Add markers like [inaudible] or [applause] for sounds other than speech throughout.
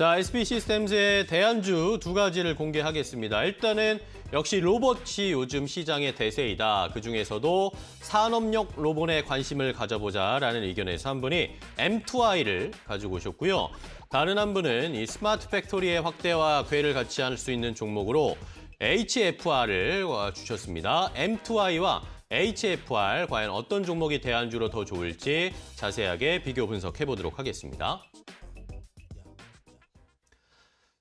자, SB 시스템즈의 대안주 두 가지를 공개하겠습니다. 일단은 역시 로봇이 요즘 시장의 대세이다. 그중에서도 산업용 로봇에 관심을 가져보자라는 의견에서 한 분이 M2i를 가지고 오셨고요. 다른 한 분은 이 스마트 팩토리의 확대와 괴를 같이 할 수 있는 종목으로 HFR을 어, 주셨습니다. M2i와 HFR 과연 어떤 종목이 대안주로 더 좋을지 자세하게 비교 분석해보도록 하겠습니다.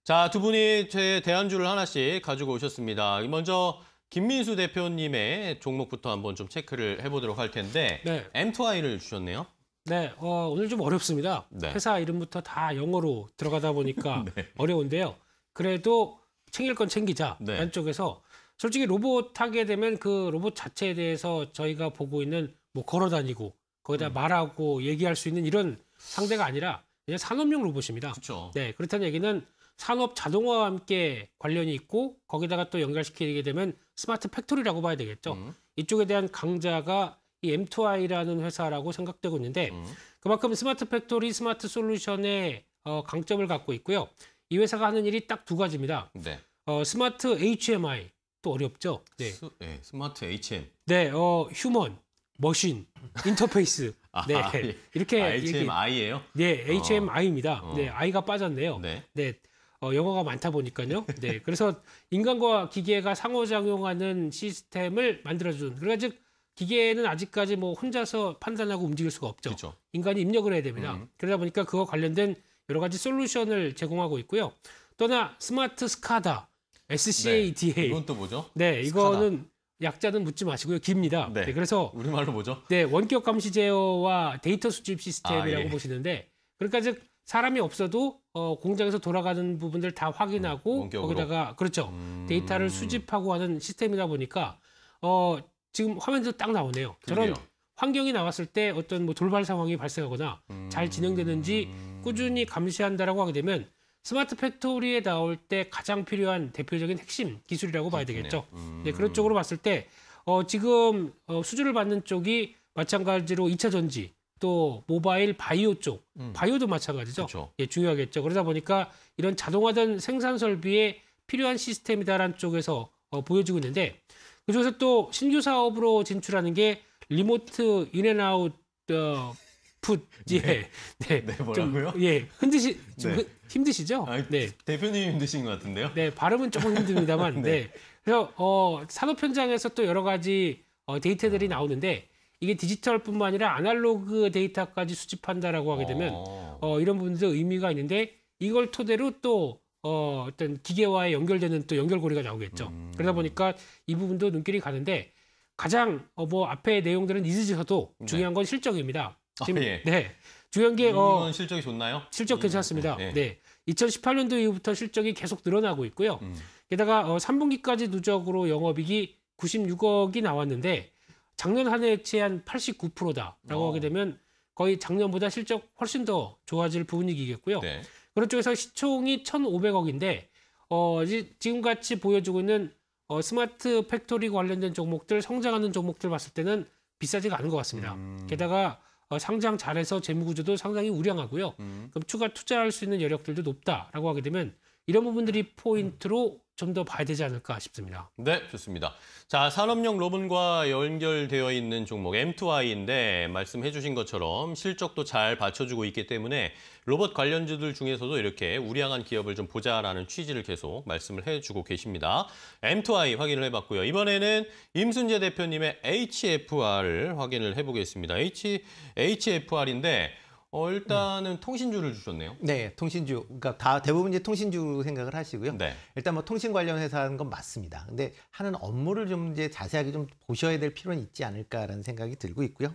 자, 두 분이 제 대안주를 하나씩 가지고 오셨습니다. 먼저 김민수 대표님의 종목부터 한번 좀 체크를 해보도록 할 텐데 네. M2I를 주셨네요. 네, 어, 오늘 좀 어렵습니다. 네. 회사 이름부터 다 영어로 들어가다 보니까 [laughs] 네. 어려운데요. 그래도 챙길 건 챙기자 네. 한쪽에서 솔직히 로봇 하게 되면 그 로봇 자체에 대해서 저희가 보고 있는 뭐 걸어다니고 거기다 음. 말하고 얘기할 수 있는 이런 상대가 아니라 그냥 산업용 로봇입니다. 그쵸. 네, 그렇다는 얘기는 산업 자동화와 함께 관련이 있고 거기다가 또 연결시키게 되면 스마트 팩토리라고 봐야 되겠죠. 음. 이쪽에 대한 강자가 이 M2I라는 회사라고 생각되고 있는데 음. 그만큼 스마트 팩토리, 스마트 솔루션의 어, 강점을 갖고 있고요. 이 회사가 하는 일이 딱 두 가지입니다. 네. 어, 스마트 HMI 또 어렵죠. 네. 예, 스, 네, 마트 HM. 네, 어, 휴먼, 머신, 인터페이스. [laughs] 아, 네, 아, 예. 이렇게 아, HMI예요? 네, HMI입니다. 어. 네, 어. I가 빠졌네요. 네. 네. 어, 영어가 많다 보니까요. 네, 그래서 인간과 기계가 상호작용하는 시스템을 만들어준. 그러니까 즉 기계는 아직까지 뭐 혼자서 판단하고 움직일 수가 없죠. 그쵸. 그렇죠. 인간이 입력을 해야 됩니다. 음. 그러다 보니까 그와 관련된 여러 가지 솔루션을 제공하고 있고요. 또나 하 스마트 스카다 SCADA. 네, 이건 또 뭐죠? 네, 이거는 스카다. 약자는 묻지 마시고요. 깁니다. 네. 네 그래서 우리말로 뭐죠? 네, 원격 감시 제어와 데이터 수집 시스템이라고 아, 예. 보시는데 그러니까 즉 사람이 없어도 어, 공장에서 돌아가는 부분들 다 확인하고 음, 거기다가 그렇죠 음... 데이터를 수집하고 하는 시스템이다 보니까 어, 지금 화면도딱 나오네요. 그러요 저런 환경이 나왔을 때 어떤 뭐 돌발 상황이 발생하거나 음... 잘 진행되는지 꾸준히 감시한다라고 하게 되면 스마트 팩토리에 나올 때 가장 필요한 대표적인 핵심 기술이라고 봐야 되겠죠. 음. 네, 그런 쪽으로 봤을 때 어, 지금 어, 수주를 받는 쪽이 마찬가지로 이차 전지 또 모바일 바이오 쪽, 음. 바이오도 마찬가지죠. 그쵸. 예, 중요하겠죠. 그러다 보니까 이런 자동화된 생산 설비에 필요한 시스템이다라는 쪽에서 어, 보여지고 있는데 그중에서 또 신규 사업으로 진출하는 게 리모트 인앤아웃 어, 풋. 네. 예. 네. 네. 네 뭐라고요? 좀, 예. 흔드시 네. 좀 네. 힘드시죠? 아니, 네. 대표님 힘드신 것 같은데요? 네. 발음은 조금 힘듭니다만. [laughs] 네. 네. 그래서 어 산업 현장에서 또 여러 가지 어 데이터들이 아. 나오는데 이게 디지털뿐만 아니라 아날로그 데이터까지 수집한다라고 하게 되면 어. 어, 이런 부분도 의미가 있는데 이걸 토대로 또 어, 어떤 기계와의 연결되는 또 연결고리가 나오겠죠. 음. 그러다 보니까 이 부분도 눈길이 가는데 가장 어, 뭐 앞에 내용들은 잊으셔도 네. 중요한 건 실적입니다. 아, 지금 아, 예. 네 중요한 게 어, 실적이 좋나요? 실적 괜찮습니다. 음, 네. 네. 2018년도 이후부터 실적이 계속 늘어나고 있고요. 음. 게다가 어, 3분기까지 누적으로 영업이익이 96억이 나왔는데 작년 한해치한 89%다라고 어. 하게 되면 거의 작년보다 실적 훨씬 더 좋아질 부분이겠고요 네. 그런 쪽에서 시총이 1,500억인데 어, 지금 같이 보여주고 있는 어, 스마트 팩토리 관련된 종목들 성장하는 종목들 봤을 때는 비싸지가 않은 것 같습니다. 음. 게다가 어, 상장 잘해서 재무구조도 상당히 우량하고요. 음. 그럼 추가 투자할 수 있는 여력들도 높다라고 하게 되면 이런 부분들이 포인트로 음. 좀더 봐야 되지 않을까 싶습니다. 네, 좋습니다. 자, 산업용 로봇과 연결되어 있는 종목 M2I인데 말씀해 주신 것처럼 실적도 잘 받쳐주고 있기 때문에 로봇 관련주들 중에서도 이렇게 우량한 기업을 좀 보자라는 취지를 계속 말씀을 해주고 계십니다. M2I 확인을 해봤고요. 이번에는 임순재 대표님의 HFR을 확인을 해보겠습니다. H, HFR인데 어, 일단은 음. 통신주를 주셨네요. 네, 통신주. 그러니까 다 대부분 이제 통신주 생각을 하시고요. 네. 일단 뭐 통신 관련 회사는건 맞습니다. 근데 하는 업무를 좀 이제 자세하게 좀 보셔야 될 필요는 있지 않을까라는 생각이 들고 있고요.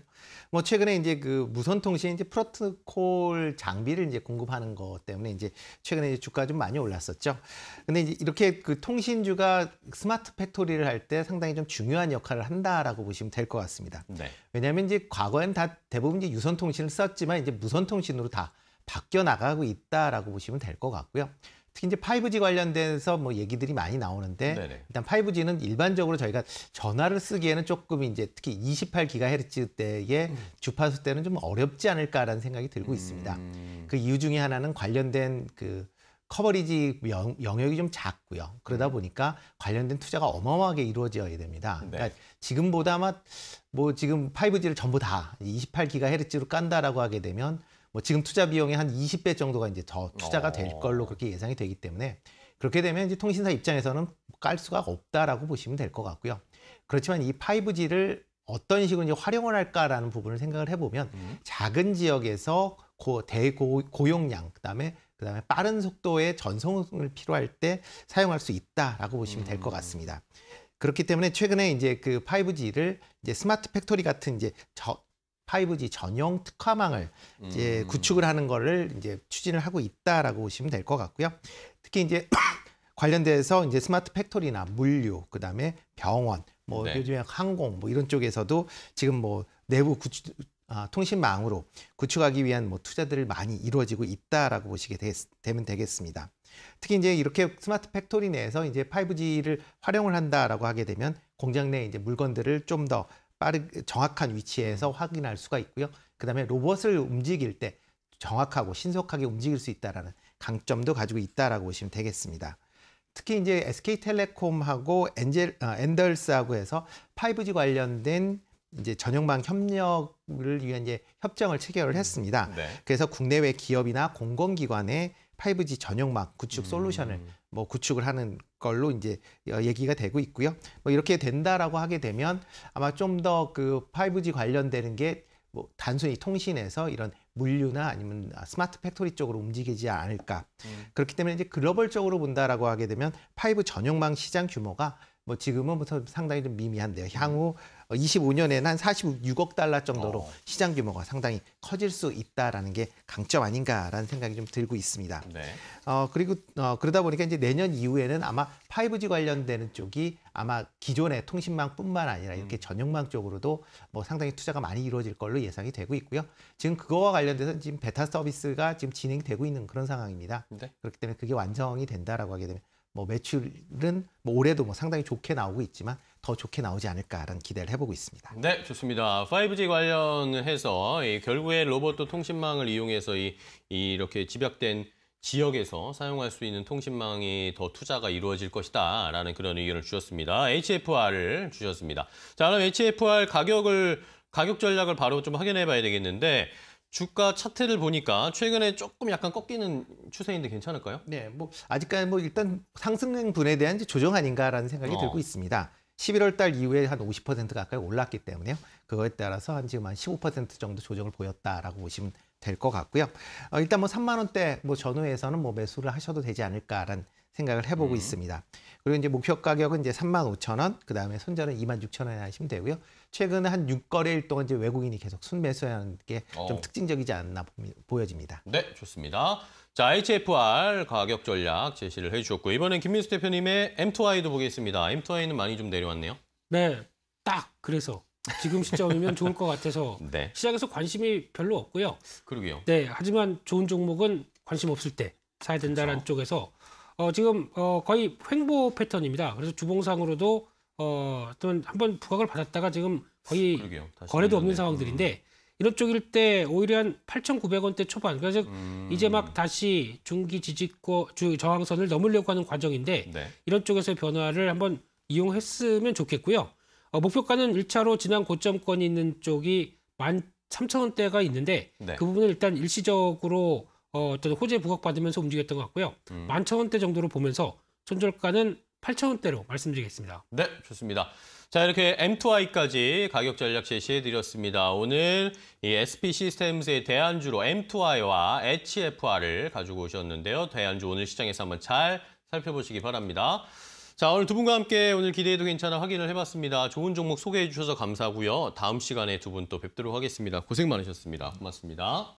뭐 최근에 이제 그 무선 통신 이제 프로토콜 장비를 이제 공급하는 것 때문에 이제 최근에 이제 주가 좀 많이 올랐었죠. 근데 이제 이렇게 그 통신주가 스마트 팩토리를 할 때 상당히 좀 중요한 역할을 한다라고 보시면 될 것 같습니다. 네. 왜냐하면 이제 과거엔 다 대부분 이제 유선 통신을 썼지만 이제 무선 통신으로 다 바뀌어 나가고 있다라고 보시면 될 것 같고요. 특히 이제 5G 관련돼서 뭐 얘기들이 많이 나오는데 네네. 일단 5G는 일반적으로 저희가 전화를 쓰기에는 조금 이제 특히 28GHz 대의 음. 주파수 때는 좀 어렵지 않을까라는 생각이 들고 음. 있습니다. 그 이유 중에 하나는 관련된 그 커버리지 영, 역이좀 작고요. 그러다 음. 보니까 관련된 투자가 어마어마하게 이루어져야 됩니다. 네. 그러니까 지금보다 아마 뭐 지금 5G를 전부 다 28GHz로 깐다라고 하게 되면 뭐 지금 투자 비용의 한 20배 정도가 이제 더 투자가 될 어. 걸로 그렇게 예상이 되기 때문에 그렇게 되면 이제 통신사 입장에서는 깔 수가 없다라고 보시면 될 것 같고요. 그렇지만 이 5G를 어떤 식으로 이제 활용을 할까라는 부분을 생각을 해보면 음. 작은 지역에서 고, 대고 고용량 그다음에 그다음에 빠른 속도의 전송을 필요할 때 사용할 수 있다라고 보시면 될것 음. 같습니다. 그렇기 때문에 최근에 이제 그 5G를 이제 스마트 팩토리 같은 이제 저, 5G 전용 특화망을 이제 음. 구축을 하는 거를 이제 추진을 하고 있다라고 보시면 될 것 같고요. 특히 이제 [clears throat] 관련돼서 이제 스마트 팩토리나 물류, 그다음에 병원, 뭐 네. 요즘에 항공 뭐 이런 쪽에서도 지금 뭐 내부 구축 아, 통신망으로 구축하기 위한 뭐 투자들을 많이 이루어지고 있다라고 보시게 되, 되면 되겠습니다. 특히 이제 이렇게 스마트 팩토리 내에서 이제 5G를 활용을 한다라고 하게 되면 공장 내 이제 물건들을 좀더 빠르 게 정확한 위치에서 음. 확인할 수가 있고요. 그다음에 로봇을 움직일 때 정확하고 신속하게 움직일 수 있다라는 강점도 가지고 있다라고 보시면 되겠습니다. 특히 이제 SK텔레콤하고 엔젤 어, 엔덜스하고 해서 5G 관련된 이제 전용망 협력을 위한 이제 협정을 체결을 음, 했습니다. 네. 그래서 국내외 기업이나 공공기관에 5G 전용망 구축 음. 솔루션을 음. 뭐 구축을 하는 걸로 이제 어, 얘기가 되고 있고요. 뭐 이렇게 된다라고 하게 되면 아마 좀 더 그 5G 관련되는 게 뭐 단순히 통신에서 이런 물류나 아니면 아, 스마트 팩토리 쪽으로 움직이지 않을까. 음. 그렇기 때문에 이제 글로벌적으로 본다라고 하게 되면 5 전용망 시장 규모가 뭐 지금은부터 뭐 상당히 좀 미미한데요. 향후 25년에는 한 46억 달러 정도로 어. 시장 규모가 상당히 커질 수 있다라는 게 강점 아닌가라는 생각이 좀 들고 있습니다. 네. 어 그리고 어 그러다 보니까 이제 내년 이후에는 아마 5G 관련되는 쪽이 아마 기존의 통신망뿐만 아니라 이렇게 음. 전용망 쪽으로도 뭐 상당히 투자가 많이 이루어질 걸로 예상이 되고 있고요. 지금 그거와 관련돼서 지금 베타 서비스가 지금 진행되고 있는 그런 상황입니다. 네. 그렇기 때문에 그게 완성이 된다라고 하게 되면 뭐 매출은 뭐 올해도 뭐 상당히 좋게 나오고 있지만 더 좋게 나오지 않을까라는 기대를 해보고 있습니다. 네, 좋습니다. 5G 관련해서 결국에 로봇 도 통신망을 이용해서 이, 이렇게 집약된 지역에서 사용할 수 있는 통신망이 더 투자가 이루어질 것이다 라는 그런 의견을 주셨습니다. HFR을 주셨습니다. 자 그럼 HFR 가격을 가격 전략을 바로 좀 확인해 봐야 되겠는데 주가 차트를 보니까 최근에 조금 약간 꺾이는 추세인데 괜찮을까요? 네, 뭐 아직까지 뭐 일단 상승분에 대한 조정 아닌가라는 생각이 어. 들고 있습니다. 11월 달 이후에 한 50% 가까이 올랐기 때문에요. 그거에 따라서 한 지금 한 15% 정도 조정을 보였다라고 보시면 될 것 같고요. 어, 일단 뭐 3만 원대 뭐 전후에서는 뭐 매수를 하셔도 되지 않을까라는 생각을 해보고 음. 있습니다. 그리고 이제 목표 가격은 이제 3만 5천 원, 그 다음에 손절은 2만 6천 원에 하시면 되고요. 최근 한 6거래일 동안 이제 외국인이 계속 순매수하는 게좀 어. 특징적이지 않나 보여집니다. 네, 좋습니다. 자, HFR 가격 전략 제시를 해주셨고 이번엔 김민수 대표님의 M2I도 보겠습니다. M2I는 많이 좀 내려왔네요. 네, 딱 그래서 지금 시점이면 좋을 것 같아서 [laughs] 네. 시장에서 관심이 별로 없고요. 그러게요. 네, 하지만 좋은 종목은 관심 없을 때 사야 된다는 그렇죠. 쪽에서 어, 지금 어, 거의 횡보 패턴입니다. 그래서 주봉상으로도 어, 어떤 한번 부각을 받았다가 지금 거의 그러게요. 거래도 없는 네. 상황들인데 음. 이런 쪽일 때 오히려 한 8,900원대 초반. 그래서 음. 이제 막 다시 중기 지지고 주 저항선을 넘으려고 하는 과정인데 네. 이런 쪽에서 변화를 한번 이용했으면 좋겠고요. 어, 목표가는 1차로 지난 고점권이 있는 쪽이 13,000원대가 있는데 네. 그 부분을 일단 일시적으로 어, 어떤 호재 부각받으면서 움직였던 것 같고요. 음. 1천원대 정도로 보면서 손절가는 8천원대로 말씀드리겠습니다. 네, 좋습니다. 자, 이렇게 M2i까지 가격 전략 제시해 드렸습니다. 오늘 이 SP 시스템스의 대안주로 M2i와 HFR을 가지고 오셨는데요. 대안주 오늘 시장에서 한번 잘 살펴보시기 바랍니다. 자, 오늘 두 분과 함께 오늘 기대해도 괜찮아 확인을 해봤습니다. 좋은 종목 소개해 주셔서 감사하고요. 다음 시간에 두 분 또 뵙도록 하겠습니다. 고생 많으셨습니다. 고맙습니다.